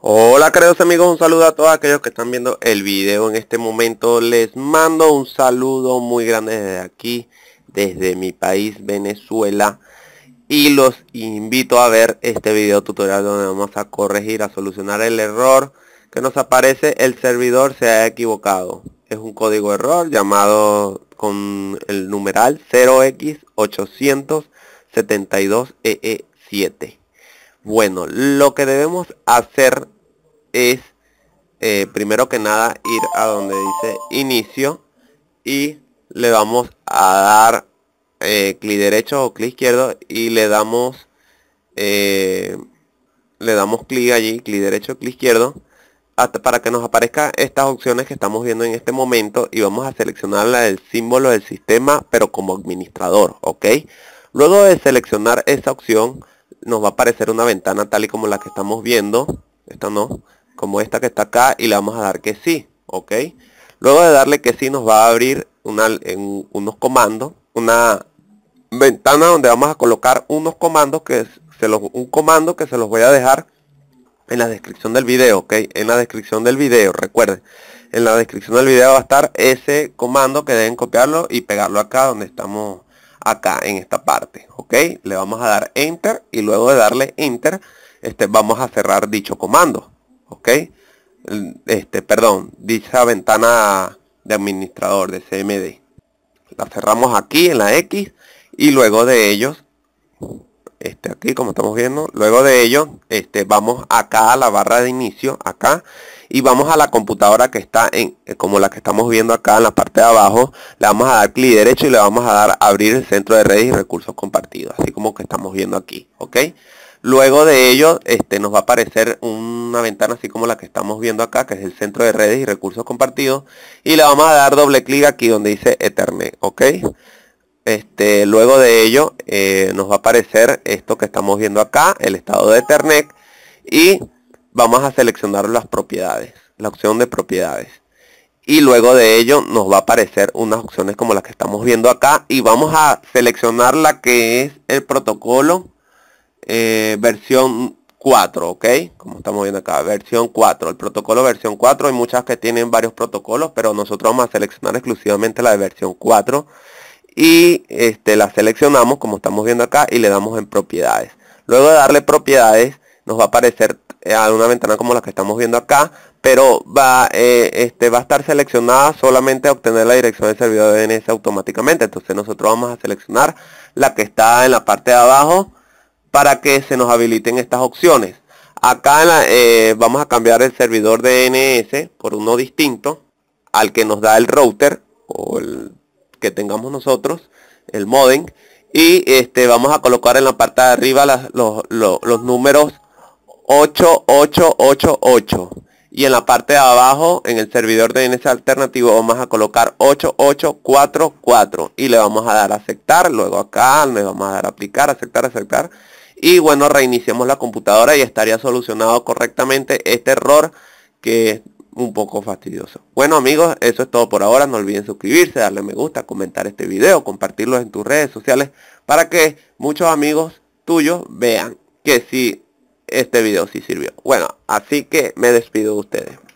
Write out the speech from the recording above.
Hola queridos amigos, un saludo a todos aquellos que están viendo el video en este momento. Les mando un saludo muy grande desde aquí, desde mi país Venezuela. Y los invito a ver este video tutorial donde vamos a corregir, a solucionar el error que nos aparece el servidor se ha equivocado. Es un código error llamado con el numeral 0x872EE7. Bueno, lo que debemos hacer es, eh, primero que nada, ir a donde dice inicio y le vamos a dar eh, clic derecho o clic izquierdo y le damos eh, le damos clic allí, clic derecho, clic izquierdo hasta para que nos aparezca estas opciones que estamos viendo en este momento y vamos a seleccionar el símbolo del sistema pero como administrador, ok luego de seleccionar esa opción nos va a aparecer una ventana tal y como la que estamos viendo. Esta no, como esta que está acá y le vamos a dar que sí, ¿ok? Luego de darle que sí nos va a abrir una, en unos comandos, una ventana donde vamos a colocar unos comandos que se los, un comando que se los voy a dejar en la descripción del video, ¿ok? En la descripción del video, recuerden. En la descripción del video va a estar ese comando que deben copiarlo y pegarlo acá donde estamos acá en esta parte, ¿ok? Le vamos a dar Enter y luego de darle Enter, este, vamos a cerrar dicho comando, ¿ok? Este, perdón, dicha ventana de administrador de CMD. La cerramos aquí en la X y luego de ellos este, aquí como estamos viendo. Luego de ello, este, vamos acá a la barra de inicio, acá, y vamos a la computadora que está en, eh, como la que estamos viendo acá en la parte de abajo. Le vamos a dar clic derecho y le vamos a dar abrir el centro de redes y recursos compartidos, así como que estamos viendo aquí, ¿ok? Luego de ello, este, nos va a aparecer una ventana así como la que estamos viendo acá, que es el centro de redes y recursos compartidos. Y le vamos a dar doble clic aquí donde dice Ethernet, ¿ok? Este, luego de ello eh, nos va a aparecer esto que estamos viendo acá, el estado de Ethernet, y vamos a seleccionar las propiedades, la opción de propiedades. Y luego de ello nos va a aparecer unas opciones como las que estamos viendo acá y vamos a seleccionar la que es el protocolo eh, versión 4, ¿ok? Como estamos viendo acá, versión 4, el protocolo versión 4, hay muchas que tienen varios protocolos, pero nosotros vamos a seleccionar exclusivamente la de versión 4 y este, la seleccionamos como estamos viendo acá y le damos en propiedades. Luego de darle propiedades nos va a aparecer eh, a una ventana como la que estamos viendo acá, pero va, eh, este, va a estar seleccionada solamente a obtener la dirección del servidor de DNS automáticamente. Entonces nosotros vamos a seleccionar la que está en la parte de abajo para que se nos habiliten estas opciones. Acá eh, vamos a cambiar el servidor de DNS por uno distinto al que nos da el router o el que tengamos nosotros, el modem, y este, vamos a colocar en la parte de arriba las, los, los, números 8888 y en la parte de abajo en el servidor de DNS alternativo vamos a colocar 8844 y le vamos a dar a aceptar, luego acá le vamos a dar a aplicar, aceptar, aceptar y bueno reiniciamos la computadora y estaría solucionado correctamente este error que un poco fastidioso. Bueno amigos, eso es todo por ahora. No olviden suscribirse, darle me gusta, comentar este vídeo compartirlo en tus redes sociales para que muchos amigos tuyos vean que si este video sí sirvió. Bueno, así que me despido de ustedes.